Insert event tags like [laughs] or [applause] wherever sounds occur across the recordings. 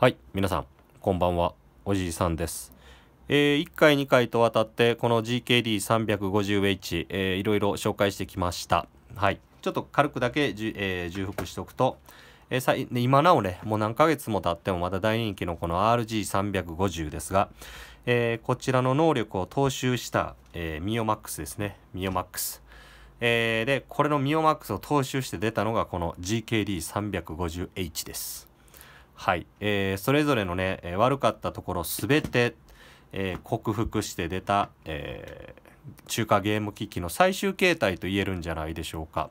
はい皆さんこんばんはおじいさんです、えー、1回2回とわたってこの GKD350H、えー、いろいろ紹介してきましたはいちょっと軽くだけじ、えー、重複しておくと、えー、今なおねもう何ヶ月も経ってもまだ大人気のこの RG350 ですが、えー、こちらの能力を踏襲した、えー、ミオマックスですねミオマックスえー、でこれのミオマックスを踏襲して出たのがこの GKD350H ですはい、えー、それぞれのね、えー、悪かったところすべて、えー、克服して出た、え中華ゲーム機器の最終形態と言えるんじゃないでしょうか、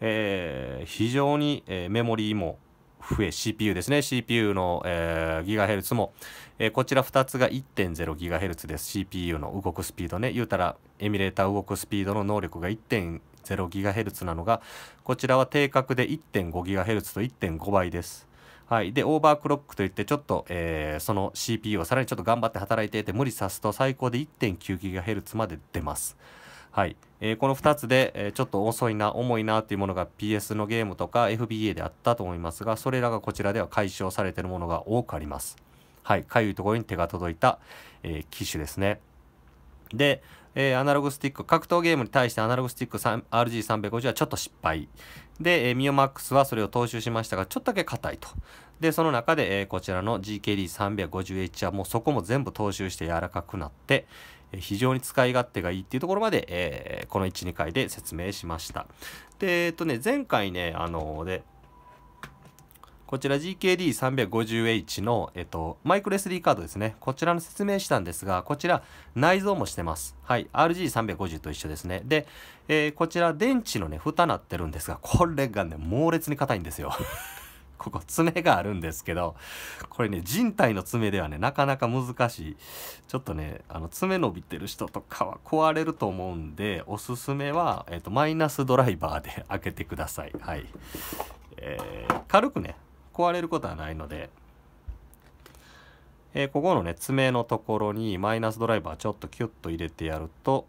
え非常に、えメモリーも増え CPU ですね CPU の、えー、ギガヘルツも、えこちら2つが 1.0GHz です CPU の動くスピードね言うたらエミュレーター動くスピードの能力が 1.0GHz なのがこちらは定格で 1.5GHz と1.5倍ですはい、でオーバークロックといってちょっと、えー、その CPU をさらにちょっと頑張って働いていて無理さすと最高で 1.9GHz まで出ます。はいえー、この2つで、えー、ちょっと遅いな重いなというものが PS のゲームとか FBA であったと思いますがそれらがこちらでは解消されているものが多くあります。はい、かゆいところに手が届いた、えー、機種ですね。で、えー、アナログスティック、格闘ゲームに対してアナログスティック RG350 はちょっと失敗。で、えー、ミオマックスはそれを踏襲しましたが、ちょっとだけ硬いと。で、その中で、えー、こちらの GKD350H はもうそこも全部踏襲して柔らかくなって、非常に使い勝手がいいっていうところまで、えー、この1、2回で説明しました。で、えっとね、前回ね、あので、こちら GKD350H の、えっと、マイクロ SD カードですね。こちらの説明したんですが、こちら内蔵もしてます。はい。RG350 と一緒ですね。で、えー、こちら電池のね、蓋なってるんですが、これがね、猛烈に硬いんですよ。[laughs] ここ爪があるんですけど、これね、人体の爪ではね、なかなか難しい。ちょっとね、あの、爪伸びてる人とかは壊れると思うんで、おすすめは、えっ、ー、と、マイナスドライバーで開けてください。はい。えー、軽くね、壊れることはないので、えー、ここのね爪のところにマイナスドライバーちょっとキュッと入れてやると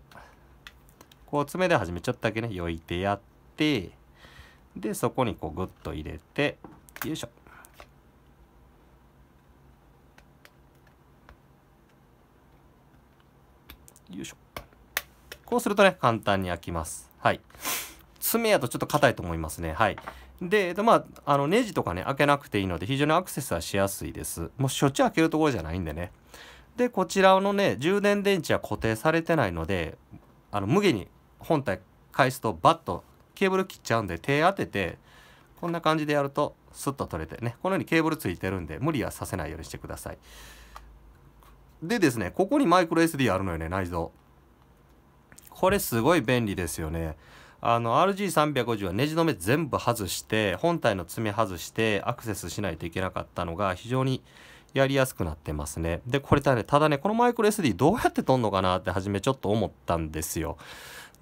こう爪で始めちょっとだけねよいてやってでそこにこうグッと入れてよいしょよいしょこうするとね簡単に開きますはい爪やとちょっと硬いと思いますねはいで、えっと、まあ、あの、ネジとかね、開けなくていいので、非常にアクセスはしやすいです。もうしょっちゅう開けるところじゃないんでね。で、こちらのね、充電電池は固定されてないので、あの、無限に本体返すと、バッとケーブル切っちゃうんで、手当てて、こんな感じでやると、スッと取れてね、このようにケーブルついてるんで、無理はさせないようにしてください。でですね、ここにマイクロ SD あるのよね、内蔵。これすごい便利ですよね。あの RG350 はネジ止め全部外して本体の爪外してアクセスしないといけなかったのが非常にやりやすくなってますね。で、これただね、ただね、このマイクロ SD どうやって撮るのかなって初めちょっと思ったんですよ。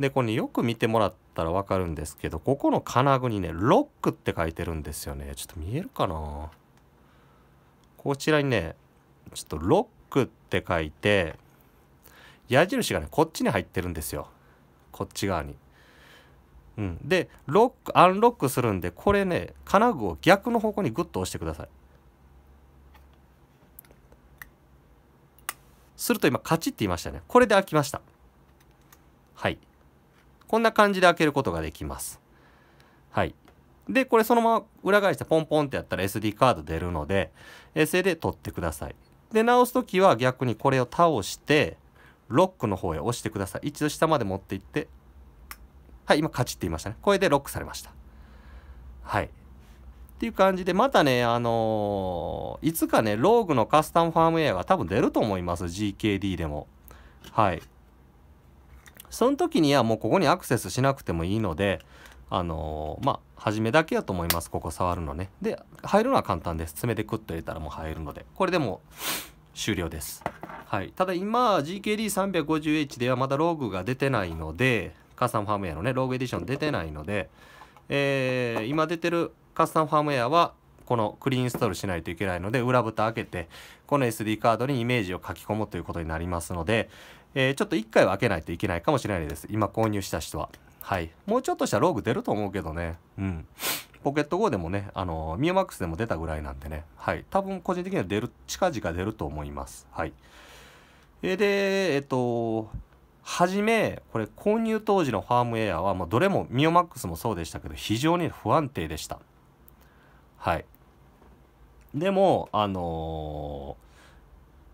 で、これ、ね、よく見てもらったらわかるんですけど、ここの金具にね、ロックって書いてるんですよね。ちょっと見えるかなこちらにね、ちょっとロックって書いて、矢印がね、こっちに入ってるんですよ。こっち側に。うん、でロックアンロックするんでこれね金具を逆の方向にグッと押してくださいすると今カチッて言いましたねこれで開きましたはいこんな感じで開けることができますはいでこれそのまま裏返してポンポンってやったら SD カード出るので SA で取ってくださいで直す時は逆にこれを倒してロックの方へ押してください一度下まで持っていってはい、今カチッて言いましたね。これでロックされました。はい。っていう感じで、またね、あのー、いつかね、ローグのカスタムファームウェアが多分出ると思います。GKD でも。はい。その時にはもうここにアクセスしなくてもいいので、あのー、まあ、初めだけやと思います。ここ触るのね。で、入るのは簡単です。爪でクッと入れたらもう入るので。これでも終了です。はい。ただ今、GKD350H ではまだローグが出てないので、カスタムファームウェアのねローグエディション出てないので、えー、今出てるカスタムファームウェアはこのクリーンインストールしないといけないので裏蓋開けてこの SD カードにイメージを書き込むということになりますので、えー、ちょっと1回は開けないといけないかもしれないです今購入した人ははいもうちょっとしたらローグ出ると思うけどねうんポケット GO でもねあのミューマックスでも出たぐらいなんでねはい多分個人的には出る近々出ると思いますはいえー、でえっ、ー、と初めこれ購入当時のファームウェアは、まあ、どれもミオマックスもそうでしたけど非常に不安定でしたはいでもあの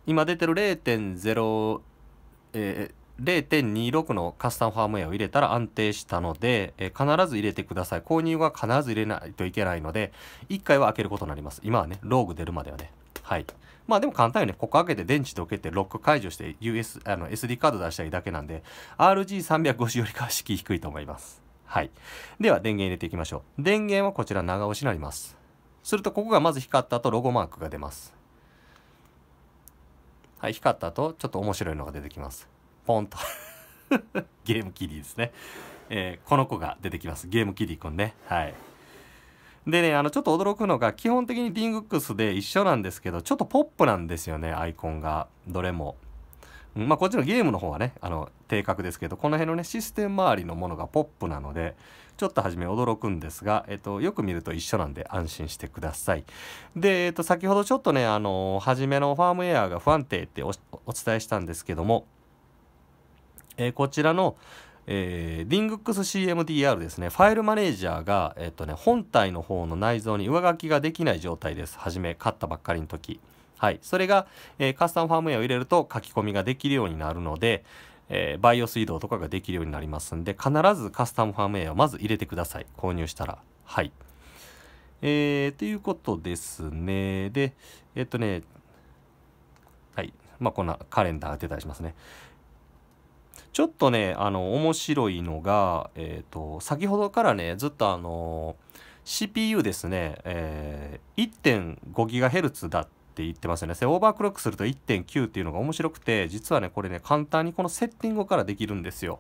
ー、今出てる0.0え0.26のカスタムファームウェアを入れたら安定したので、えー、必ず入れてください。購入は必ず入れないといけないので、1回は開けることになります。今はね、ローグ出るまではね。はいまあでも簡単よね。ここ開けて電池溶けてロック解除して US、あの SD カード出したいだけなんで、RG350 よりかは敷居低いと思います。はい。では電源入れていきましょう。電源はこちら長押しになります。するとここがまず光った後ロゴマークが出ます。はい、光った後ちょっと面白いのが出てきます。ポンと [laughs] ゲームキリーですね。えー、この子が出てきます。ゲームキリーくんね。はい。でね、あの、ちょっと驚くのが、基本的にデングックスで一緒なんですけど、ちょっとポップなんですよね、アイコンが。どれも。まあ、こっちのゲームの方はね、あの、定格ですけど、この辺のね、システム周りのものがポップなので、ちょっと初め驚くんですが、えっと、よく見ると一緒なんで安心してください。で、えっと、先ほどちょっとね、あの、初めのファームウェアが不安定ってお伝えしたんですけども、えー、こちらの、えー、DingXCMDR ですね、ファイルマネージャーが、えっとね、本体の方の内蔵に上書きができない状態です。はじめ、買ったばっかりの時。はい。それが、えー、カスタムファームウェアを入れると書き込みができるようになるので、えー、バイオス移動とかができるようになりますんで、必ずカスタムファームウェアをまず入れてください。購入したら。はい。えー、ということですね。で、えっとね、はい。まあ、こんなカレンダーが出たりしますね。ちょっとねあの面白いのが、えーと、先ほどからねずっとあの CPU ですね、えー、1.5GHz だって言ってますよねオーバークロックすると1.9っていうのが面白くて実はねこれね簡単にこのセッティングからできるんですよ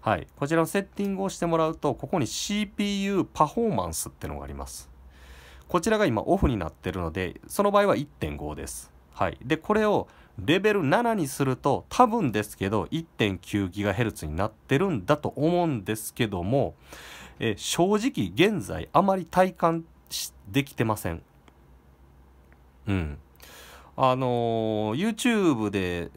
はいこちらのセッティングをしてもらうとここに CPU パフォーマンスってのがありますこちらが今オフになってるのでその場合は1.5ですはいでこれをレベル7にすると多分ですけど 1.9GHz になってるんだと思うんですけども、え正直現在あまり体感できてません。うん。あのー、YouTube で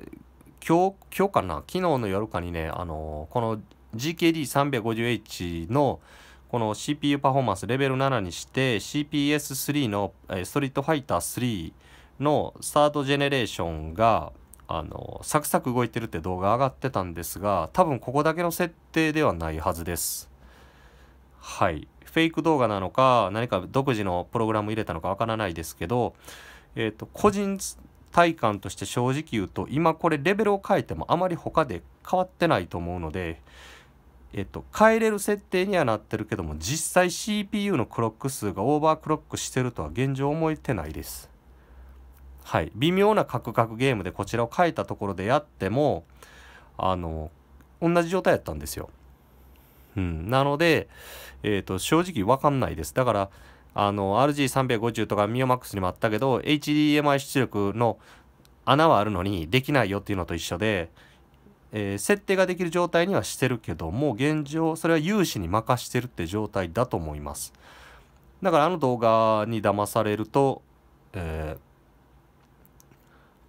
今日、今日かな昨日の夜かにね、あのー、この GKD350H のこの CPU パフォーマンスレベル7にして CPS3 の、えストリートファイター3のスタートジェネレーションがあのサクサク動いてるって動画上がってたんですが多分ここだけの設定ではないはずですはいフェイク動画なのか何か独自のプログラム入れたのかわからないですけど、えーと個人体感として正直言うと今これレベルを変えてもあまり他で変わってないと思うので、えっと、変えれる設定にはなってるけども実際 CPU のクロック数がオーバークロックしてるとは現状思えてないです。はい、微妙なカクカクゲームでこちらを書いたところでやってもあの同じ状態やったんですよ。うん、なので、えーと、正直分かんないです。だからあの RG350 とか MioMax にもあったけど HDMI 出力の穴はあるのにできないよっていうのと一緒で、えー、設定ができる状態にはしてるけども現状それは有志に任してるって状態だと思います。だからあの動画に騙されると、えー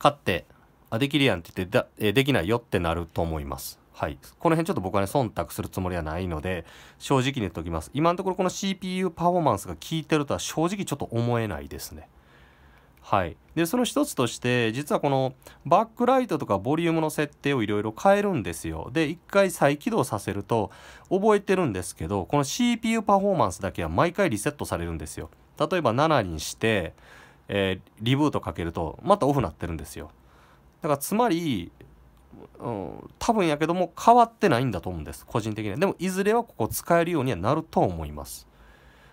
勝って、あ、できるやんって言ってだ、えできないよってなると思います。はい。この辺ちょっと僕はね、忖度するつもりはないので、正直に言っておきます。今のところこの CPU パフォーマンスが効いてるとは正直ちょっと思えないですね。はい。で、その一つとして、実はこのバックライトとかボリュームの設定をいろいろ変えるんですよ。で、一回再起動させると覚えてるんですけど、この CPU パフォーマンスだけは毎回リセットされるんですよ。例えば7にして、えー、リブートかけるとまたオフなってるんですよだからつまり、うん、多分やけども変わってないんだと思うんです個人的にはでもいずれはここ使えるようにはなると思います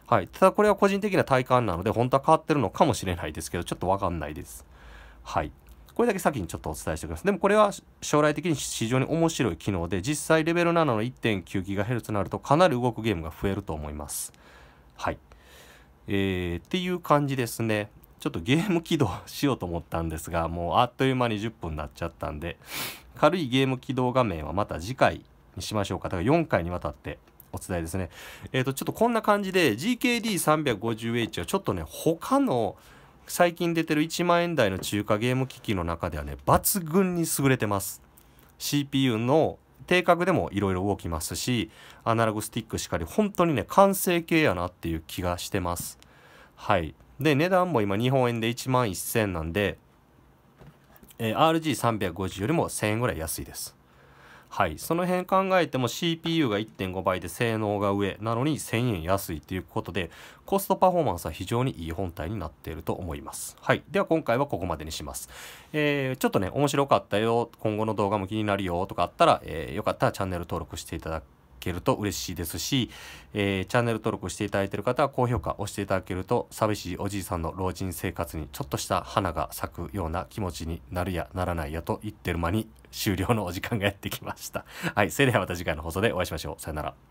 はいただこれは個人的な体感なので本当は変わってるのかもしれないですけどちょっと分かんないですはいこれだけ先にちょっとお伝えしておきます。でもこれは将来的に非常に面白い機能で、実際レベル7の 1.9GHz になるとかなり動くゲームが増えると思います。はい。えー、っていう感じですね。ちょっとゲーム起動しようと思ったんですが、もうあっという間に10分になっちゃったんで、[laughs] 軽いゲーム起動画面はまた次回にしましょうか。だから4回にわたってお伝えですね。えっ、ー、と、ちょっとこんな感じで GKD350H はちょっとね、他の最近出てる1万円台の中華ゲーム機器の中ではね、抜群に優れてます。CPU の定格でもいろいろ動きますし、アナログスティックしかり、本当にね、完成形やなっていう気がしてます。はい。で値段も今日本円で1万1000なんで、えー、RG350 よりも1000円ぐらい安いですはいその辺考えても CPU が1.5倍で性能が上なのに1000円安いということでコストパフォーマンスは非常にいい本体になっていると思いますはいでは今回はここまでにします、えー、ちょっとね面白かったよ今後の動画も気になるよとかあったら、えー、よかったらチャンネル登録していただくけると嬉しいですし、えー、チャンネル登録していただいている方は高評価をしていただけると寂しいおじいさんの老人生活にちょっとした花が咲くような気持ちになるやならないやと言ってる間に終了のお時間がやってきました。はい、それではまた次回の放送でお会いしましょう。さよなら。